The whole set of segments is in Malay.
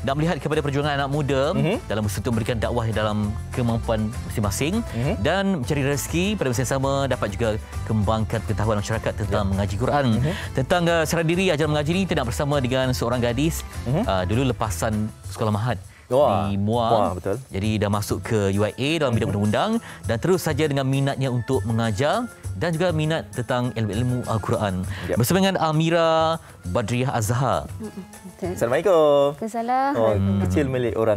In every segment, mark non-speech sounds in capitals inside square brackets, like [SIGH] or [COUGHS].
nak melihat kepada perjuangan anak muda mm-hmm. dalam bersentuh memberikan dakwah dalam kemampuan masing-masing mm-hmm. dan mencari rezeki pada masa yang sama dapat juga kembangkan pengetahuan masyarakat tentang yeah. mengaji Quran mm-hmm. tentang uh, secara diri ajaran mengaji ini tidak bersama dengan seorang gadis mm-hmm. uh, dulu lepasan sekolah mahat Wah. di Muar. Wah, betul. Jadi dah masuk ke UIA dalam bidang mm-hmm. undang-undang dan terus saja dengan minatnya untuk mengajar dan juga minat tentang ilmu-ilmu Al-Quran. Yep. Bersama dengan Amira Badriah Azhar. Assalamualaikum. Assalamualaikum. Oh, hmm. kecil milik orang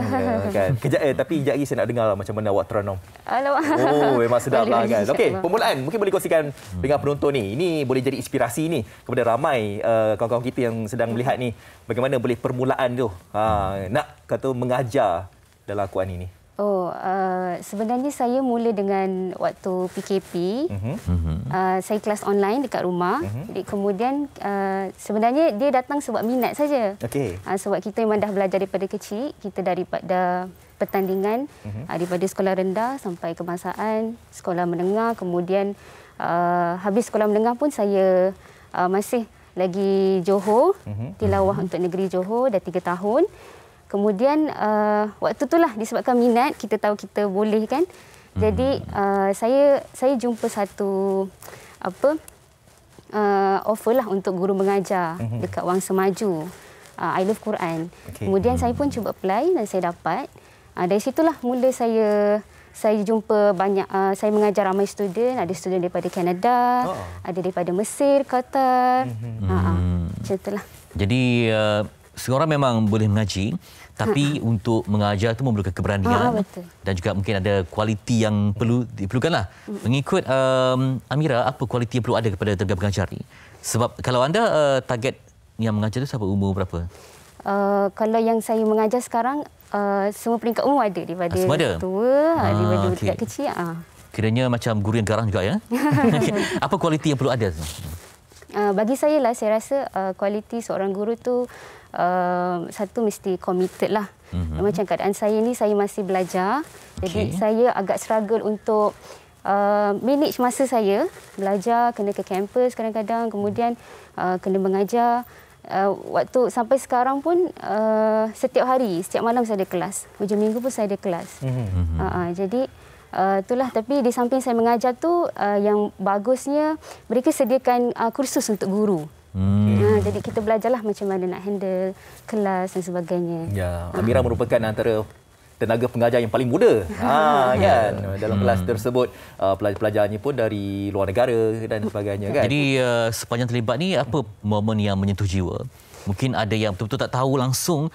kan. Kejap eh, tapi sekejap lagi saya nak dengar lah macam mana awak teranom. Alamak. Oh, memang sedap lah [LAUGHS] kan. Okey, permulaan. Mungkin boleh kongsikan dengan hmm. penonton ni. Ini boleh jadi inspirasi ni kepada ramai uh, kawan-kawan kita yang sedang hmm. melihat ni. Bagaimana boleh permulaan tu ha, nak kata mengajar dalam Al-Quran ini. Oh, uh, sebenarnya saya mula dengan waktu PKP. Uh-huh. Mhm. Mhm. Uh, saya kelas online dekat rumah. Uh-huh. Kemudian uh, sebenarnya dia datang sebab minat saja. Okey. Uh, sebab kita memang dah belajar daripada kecil, kita daripada pertandingan uh-huh. uh, daripada sekolah rendah sampai kebangsaan, sekolah menengah, kemudian uh, habis sekolah menengah pun saya uh, masih lagi Johor, uh-huh. tilawah uh-huh. untuk negeri Johor dah 3 tahun. Kemudian uh, waktu itulah disebabkan minat kita tahu kita boleh kan. Hmm. Jadi uh, eh, saya saya jumpa satu apa uh, offer lah untuk guru mengajar hmm. dekat Wang Semaju. Uh, ah, I love Quran. Okay. Kemudian hmm. saya pun hmm. cuba apply dan saya dapat. Uh, dari situlah mula saya saya jumpa banyak uh, saya mengajar ramai student, ada student daripada Canada, oh. ada daripada Mesir, Qatar. Ha ah. ah. Macam itulah. Jadi uh, seorang memang boleh mengaji tapi uh untuk mengajar itu memerlukan keberanian uh dan juga mungkin ada kualiti yang perlu diperlukan uh mengikut um, Amira apa kualiti yang perlu ada kepada tergabung pengajar ni sebab kalau anda uh, target yang mengajar itu siapa umur berapa uh, kalau yang saya mengajar sekarang uh, semua peringkat umur ada daripada ah, semua ada? tua ah, daripada okay. kecil ah kiranya macam guru yang garang juga ya [LAUGHS] [LAUGHS] apa kualiti yang perlu ada Ah, bagi saya lah saya rasa ah, kualiti seorang guru tu uh, satu mesti komited lah. Mm-hmm. Macam keadaan saya ni saya masih belajar. Okay. Jadi saya agak struggle untuk Uh, manage masa saya belajar kena ke kampus kadang-kadang kemudian uh, kena mengajar uh, waktu sampai sekarang pun uh, setiap hari setiap malam saya ada kelas hujung minggu pun saya ada kelas mm-hmm. uh, uh, jadi Uh, itulah tapi di samping saya mengajar tu uh, yang bagusnya mereka sediakan uh, kursus untuk guru. Hmm. Uh, jadi kita belajarlah macam mana nak handle kelas dan sebagainya. Ya, ha. Amira uh. merupakan antara tenaga pengajar yang paling muda. [LAUGHS] Ha ah, ya. kan dalam kelas hmm. tersebut uh, pelajar-pelajarnya pun dari luar negara dan sebagainya kan. Jadi uh, sepanjang terlibat ni apa momen yang menyentuh jiwa? Mungkin ada yang betul-betul tak tahu langsung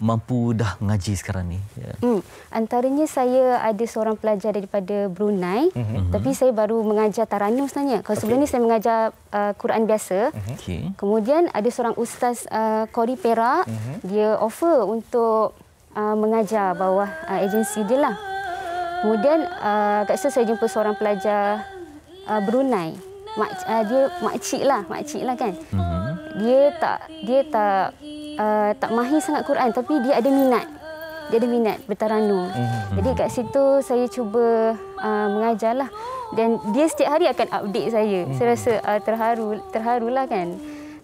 mampu dah ngaji sekarang ni? Yeah. Hmm. Antaranya saya ada seorang pelajar daripada Brunei. Mm-hmm. Tapi mhm. saya baru mengajar Taranum sebenarnya. Kalau sebelum ni saya mengajar uh, Quran biasa. Mhm. Okay. Kemudian ada seorang ustaz uh, Kori Perak. Mm-hmm. Dia offer untuk uh, mengajar bawah uh, agensi dia. Lah. Kemudian uh, kat saya jumpa seorang pelajar uh, Brunei. Mak, uh, dia makcik lah, makcik lah kan. Mm-hmm. Dia tak, dia tak uh, tak mahir sangat Quran tapi dia ada minat. Dia ada minat bertaranum. Mm-hmm. Jadi kat situ saya cuba uh, eh, mengajarlah dan dia setiap hari akan update saya. Mm-hmm. Saya rasa uh, terharu terharulah kan.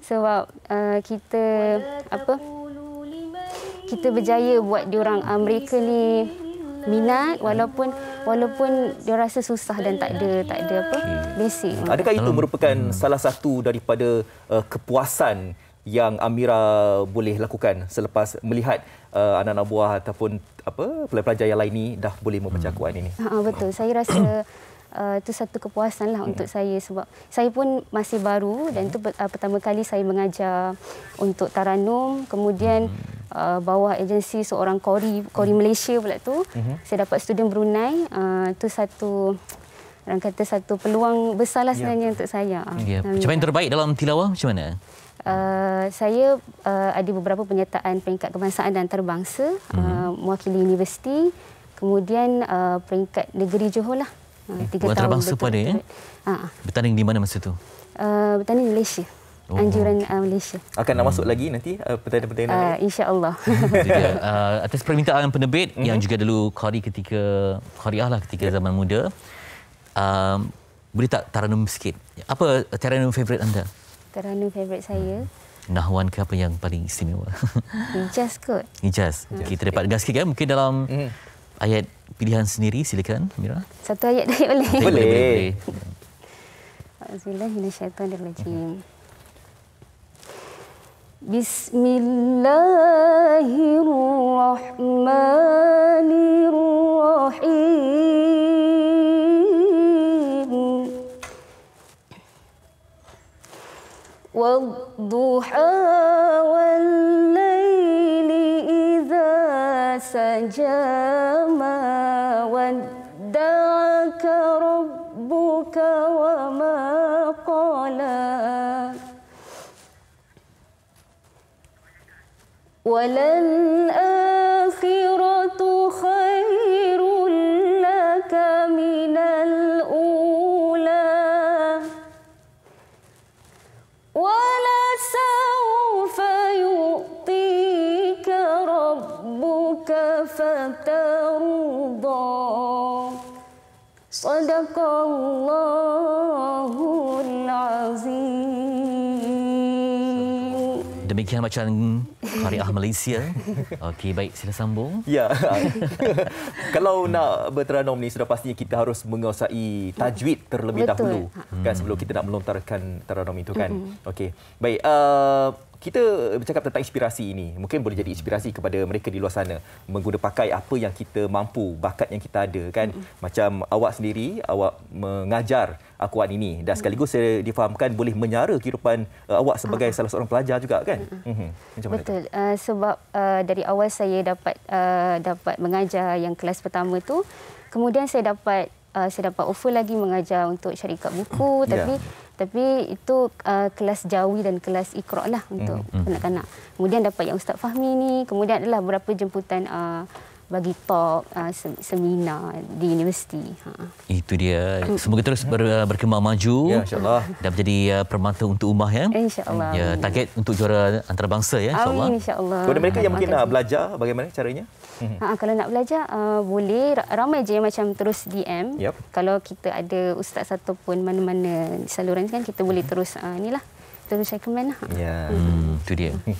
Sebab uh, kita apa? Kita berjaya buat orang uh, mereka ni minat walaupun walaupun dia rasa susah dan tak ada tak ada apa basic. Adakah itu hmm. merupakan salah satu daripada uh, kepuasan yang Amira boleh lakukan selepas melihat uh, anak-anak buah ataupun apa pelajar-pelajar yang lain ini dah boleh membaca hmm. Quran ini. Ha, ha, betul. Saya rasa [COUGHS] uh, itu satu kepuasan lah untuk hmm. saya sebab saya pun masih baru dan itu uh, pertama kali saya mengajar untuk Taranum. Kemudian hmm. uh, bawah agensi seorang Kori, Kori Malaysia pula tu saya dapat student Brunei. Uh, itu satu orang kata satu peluang besarlah ya. sebenarnya ya. untuk saya. Ah, ya. Macam mana terbaik dalam tilawah? Macam mana? Eh, saya uh, ada beberapa penyertaan peringkat kebangsaan dan antarabangsa mm-hmm. uh, mewakili universiti kemudian uh, peringkat negeri Johor lah tiga uh, tahun antarabangsa pun ada ya? ha. bertanding di mana masa itu? uh, bertanding di Malaysia Oh. Anjuran uh, Malaysia. Akan nak masuk lagi nanti uh, pertanyaan-pertanyaan uh, InsyaAllah. uh, [LAUGHS] atas permintaan penerbit mm-hmm. yang juga dulu Khari ketika, Khari ah lah ketika yeah. zaman muda, um, boleh tak Taranum sikit? Apa Taranum favourite anda? Terana favorite saya. Nahwan ke apa yang paling istimewa? [LAUGHS] Ijaz kot. Ijaz. Okay, kita dapat dengar sikit kan? Mungkin dalam mm. ayat pilihan sendiri. Silakan, Mira. Satu ayat dah [LAUGHS] boleh. Boleh. boleh. boleh. boleh. Bismillahirrahmanirrahim. Bismillahirrahmanirrahim. والضحى والليل إذا سجى ما ودعك ربك وما قلى ولن أ صدق الله العظيم demikian bacaan Kariah Malaysia. Okey, baik. Sila sambung. Ya. [LAUGHS] Kalau nak berteranom ni, sudah pastinya kita harus menguasai tajwid terlebih Betul. dahulu. Ha. Kan, hmm. sebelum kita nak melontarkan teranom itu kan. Mm-hmm. Okey. Baik. Uh, kita bercakap tentang inspirasi ini. Mungkin boleh jadi inspirasi kepada mereka di luar sana. menggunakan pakai apa yang kita mampu, bakat yang kita ada kan. hmm Macam awak sendiri, awak mengajar akuan ini. Dan hmm. sekaligus saya difahamkan boleh menyara kehidupan eh, awak sebagai uh salah seorang pelajar juga kan. Mm-hmm. Macam mana Betul. Ah, sebab uh, dari awal saya dapat uh, dapat mengajar yang kelas pertama tu kemudian saya dapat uh, saya dapat offer lagi mengajar untuk syarikat buku ya. tapi yeah. tapi itu uh, kelas jawi dan kelas ikra lah untuk mm-hmm. kanak-kanak kemudian dapat yang ustaz Fahmi ni kemudian adalah beberapa jemputan uh, bagi talk uh, seminar di universiti. Ha. Itu dia. Mm. Semoga terus ber, berkembang maju. Ya, insyaallah. Dan menjadi uh, permata untuk umah ya. Insyaallah. Ya, target untuk juara antarabangsa ya, insyaallah. Amin, insyaallah. Kepada mereka yang mungkin nak belajar bagaimana caranya? Ha, [LAUGHS] kalau nak belajar uh, boleh ramai je macam terus DM. Yep. Kalau kita ada ustaz satu pun mana-mana saluran kan kita boleh mm-hmm. terus uh, lah terus recommend lah. Ya. Hmm, itu dia. [LAUGHS]